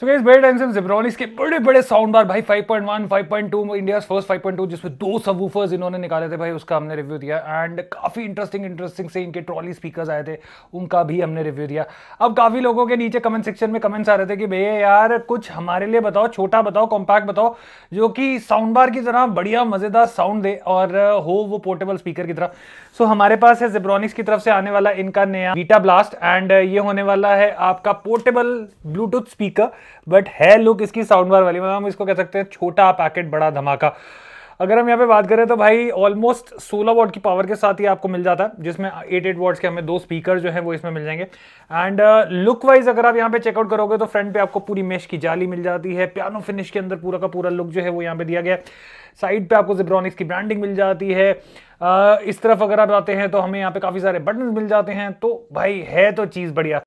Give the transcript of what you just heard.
सो guys बेल टाइम्स Zebronics के बड़े बड़े साउंड बार भाई 5.1 5.2 इंडिया फर्स्ट 5.2 जिसमें दो सबवूफर्स इन्होंने निकाले थे भाई उसका हमने रिव्यू दिया एंड काफ़ी इंटरेस्टिंग इंटरेस्टिंग से इनके ट्रॉली स्पीकर्स आए थे उनका भी हमने रिव्यू दिया अब काफ़ी लोगों के नीचे कमेंट सेक्शन में कमेंट्स आ रहे थे कि भैया यार कुछ हमारे लिए बताओ छोटा बताओ कॉम्पैक्ट बताओ जो कि साउंड बार की तरह बढ़िया मज़ेदार साउंड दे और हो वो पोर्टेबल स्पीकर की तरह सो हमारे पास है जिब्रॉनिक्स की तरफ से आने वाला इनका नया बीटा ब्लास्ट एंड ये होने वाला है आपका पोर्टेबल ब्लूटूथ स्पीकर बट है लुक इसकी साउंड बार वाली मतलब हम इसको कह सकते हैं छोटा पैकेट बड़ा धमाका अगर हम यहाँ पे बात करें तो भाई ऑलमोस्ट 16 वॉट की पावर के साथ ही आपको मिल जाता है जिसमें 8 एट वॉट्स के हमें दो स्पीकर जो है वो इसमें मिल जाएंगे एंड लुक वाइज अगर आप यहाँ पे चेकआउट करोगे तो फ्रंट पे आपको पूरी मेश की जाली मिल जाती है पियानो फिनिश के अंदर पूरा का पूरा लुक जो है वो यहाँ पे दिया गया है साइड पे आपको जिब्रॉनिक्स की ब्रांडिंग मिल जाती है आ, uh, इस तरफ अगर आप आते हैं तो हमें यहाँ पे काफ़ी सारे बटन मिल जाते हैं तो भाई है तो चीज़ बढ़िया